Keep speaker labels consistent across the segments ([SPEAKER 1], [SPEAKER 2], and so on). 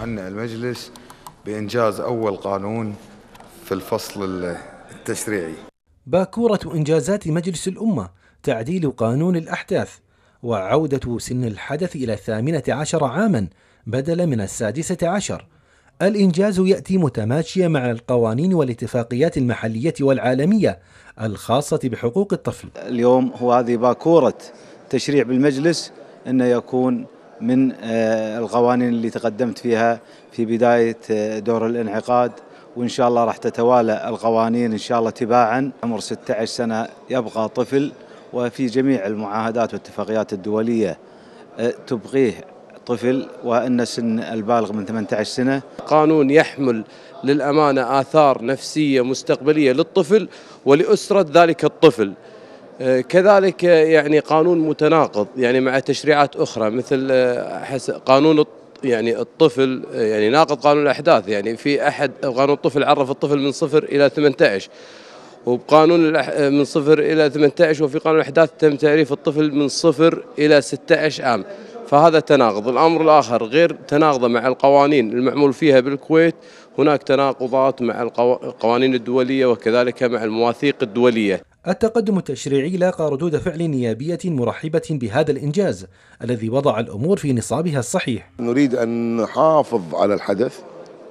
[SPEAKER 1] عنا المجلس بإنجاز أول قانون في الفصل التشريعي باكورة إنجازات مجلس الأمة تعديل قانون الأحداث وعودة سن الحدث إلى الثامنة عشر عاما بدلا من السادسة عشر الإنجاز يأتي متماشيا مع القوانين والاتفاقيات المحلية والعالمية الخاصة بحقوق الطفل اليوم هو هذه باكورة
[SPEAKER 2] تشريع بالمجلس أنه يكون من آه، القوانين اللي تقدمت فيها في بداية آه، دور الانعقاد وإن شاء الله راح تتوالى القوانين إن شاء الله تباعا عمر 16 سنة يبقى طفل وفي جميع المعاهدات والاتفاقيات الدولية آه، تبقيه طفل وأن سن البالغ من
[SPEAKER 3] 18 سنة قانون يحمل للأمانة آثار نفسية مستقبلية للطفل ولأسرة ذلك الطفل آه، كذلك يعني قانون متناقض يعني مع تشريعات اخرى مثل آه، قانون يعني الطفل آه، يعني ناقض قانون الاحداث يعني في احد قانون الطفل عرف الطفل من صفر الى 18 وبقانون من صفر الى 18 وفي قانون الاحداث تم تعريف الطفل من صفر الى 16 عام فهذا تناقض الامر الاخر غير تناقضه مع القوانين المعمول فيها بالكويت هناك تناقضات مع القوانين الدوليه وكذلك مع المواثيق الدوليه
[SPEAKER 1] التقدم التشريعي لاقى ردود فعل نيابية مرحبة بهذا الإنجاز الذي وضع الأمور في نصابها الصحيح
[SPEAKER 4] نريد أن نحافظ على الحدث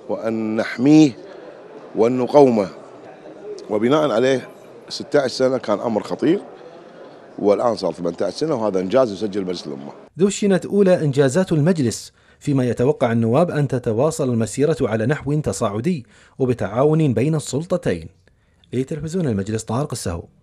[SPEAKER 4] وأن نحميه وأن نقومه وبناء عليه 16 سنة كان أمر خطير والآن صار 18 سنة وهذا إنجاز يسجل مجلس الأمة
[SPEAKER 1] دشنت أولى إنجازات المجلس فيما يتوقع النواب أن تتواصل المسيرة على نحو تصاعدي وبتعاون بين السلطتين لتلفزيون المجلس طارق السهو